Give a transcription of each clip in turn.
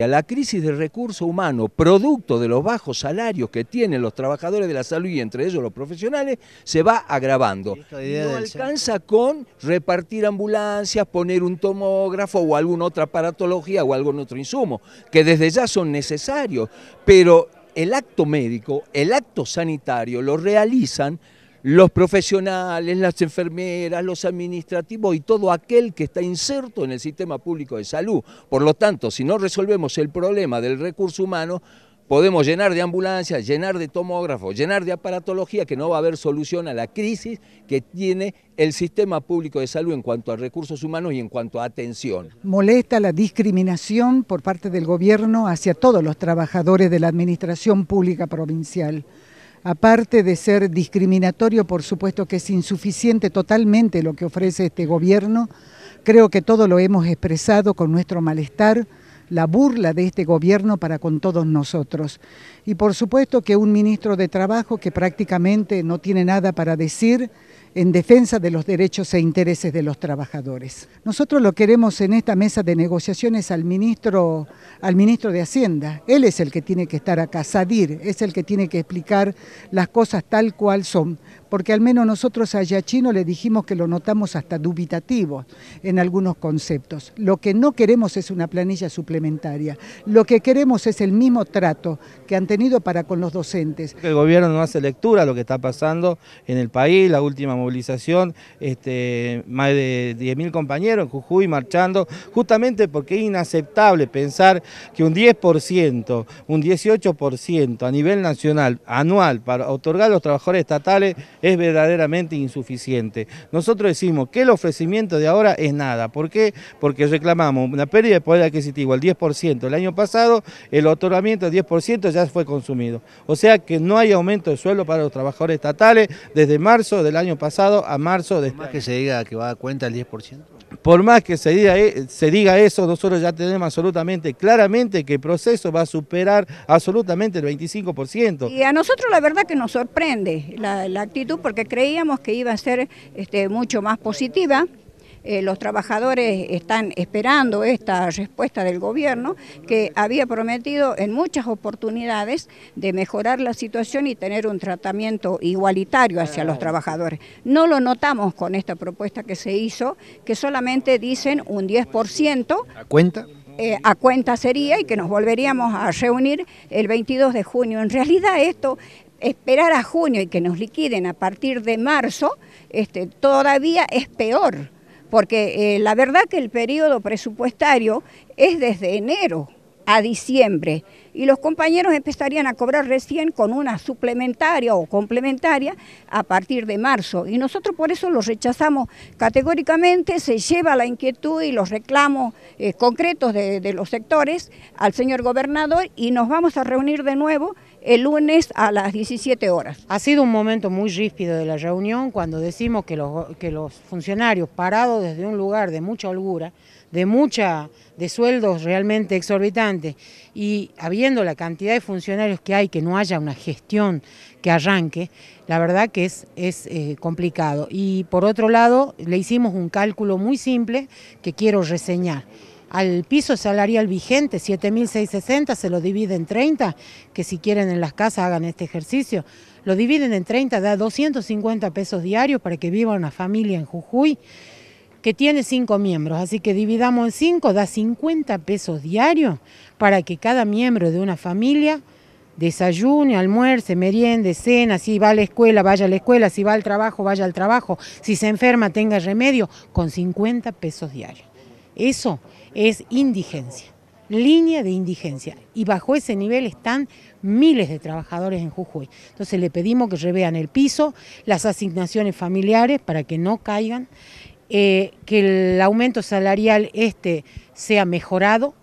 la crisis del recurso humano, producto de los bajos salarios que tienen los trabajadores de la salud y entre ellos los profesionales, se va agravando. No alcanza con repartir ambulancias, poner un tomógrafo o alguna otra aparatología o algún otro insumo, que desde ya son necesarios, pero el acto médico, el acto sanitario lo realizan los profesionales, las enfermeras, los administrativos y todo aquel que está inserto en el sistema público de salud. Por lo tanto, si no resolvemos el problema del recurso humano, podemos llenar de ambulancias, llenar de tomógrafos, llenar de aparatología, que no va a haber solución a la crisis que tiene el sistema público de salud en cuanto a recursos humanos y en cuanto a atención. Molesta la discriminación por parte del gobierno hacia todos los trabajadores de la administración pública provincial aparte de ser discriminatorio, por supuesto que es insuficiente totalmente lo que ofrece este gobierno, creo que todo lo hemos expresado con nuestro malestar, la burla de este gobierno para con todos nosotros. Y por supuesto que un ministro de Trabajo que prácticamente no tiene nada para decir, en defensa de los derechos e intereses de los trabajadores. Nosotros lo queremos en esta mesa de negociaciones al ministro, al ministro de Hacienda. Él es el que tiene que estar acá, Sadir, es el que tiene que explicar las cosas tal cual son, porque al menos nosotros a Yachino le dijimos que lo notamos hasta dubitativo en algunos conceptos. Lo que no queremos es una planilla suplementaria, lo que queremos es el mismo trato que han tenido para con los docentes. El gobierno no hace lectura a lo que está pasando en el país, la última movilización, este, más de 10.000 compañeros en Jujuy marchando, justamente porque es inaceptable pensar que un 10%, un 18% a nivel nacional, anual, para otorgar a los trabajadores estatales es verdaderamente insuficiente. Nosotros decimos que el ofrecimiento de ahora es nada. ¿Por qué? Porque reclamamos una pérdida de poder adquisitivo al 10% el año pasado, el otorgamiento del 10% ya fue consumido. O sea que no hay aumento de sueldo para los trabajadores estatales desde marzo del año pasado a marzo de este ¿Más que se diga que va a cuenta el 10%? Por más que eh, se diga, eso, nosotros ya tenemos absolutamente claramente que el proceso va a superar absolutamente el 25%. Y a nosotros la verdad que nos sorprende la, actitud porque creíamos que iba a ser este, mucho más positiva. Eh, los trabajadores están esperando esta respuesta del gobierno que había prometido en muchas oportunidades de mejorar la situación y tener un tratamiento igualitario hacia los trabajadores. No lo notamos con esta propuesta que se hizo, que solamente dicen un 10%. ¿A cuenta? Eh, a cuenta sería y que nos volveríamos a reunir el 22 de junio. En realidad esto esperar a junio y que nos liquiden a partir de marzo, este, todavía es peor porque eh, la verdad que el periodo presupuestario es desde enero a diciembre y los compañeros empezarían a cobrar recién con una suplementaria o complementaria a partir de marzo. Y nosotros por eso los rechazamos categóricamente, se lleva la inquietud y los reclamos eh, concretos de, los sectores al señor gobernador y nos vamos a reunir de nuevo el lunes a las 17 horas. Ha sido un momento muy ríspido de la reunión cuando decimos que los, que los funcionarios parados desde un lugar de mucha holgura, de mucha de sueldos realmente exorbitantes y había la cantidad de funcionarios que hay, que no haya una gestión que arranque, la verdad que es, es eh, complicado. Y por otro lado, le hicimos un cálculo muy simple que quiero reseñar al piso salarial vigente, 7.660, se lo divide en 30, que si quieren en las casas hagan este ejercicio, lo dividen en 30, da 250 pesos diarios para que viva una familia en Jujuy que tiene cinco miembros, así que dividamos en cinco, da 50 pesos diarios para que cada miembro de una familia desayune, almuerce, meriende, cena, si va a la escuela, vaya a la escuela, si va al trabajo, vaya al trabajo, si se enferma, tenga remedio, con 50 pesos diarios. Eso es indigencia, línea de indigencia. Y bajo ese nivel están miles de trabajadores en Jujuy. Entonces le pedimos que revean el piso, las asignaciones familiares para que no caigan eh, que el aumento salarial este sea mejorado,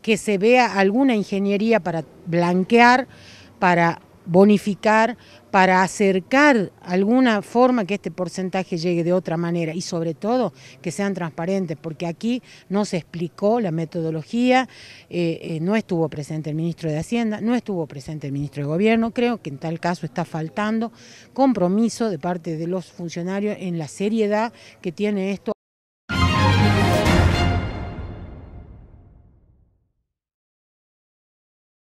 que se vea alguna ingeniería para blanquear, para bonificar, para acercar alguna forma que este porcentaje llegue de otra manera y sobre todo que sean transparentes, porque aquí no se explicó la metodología, eh, eh, no estuvo presente el ministro de Hacienda, no estuvo presente el ministro de Gobierno, creo que en tal caso está faltando compromiso de parte de los funcionarios en la seriedad que tiene esto.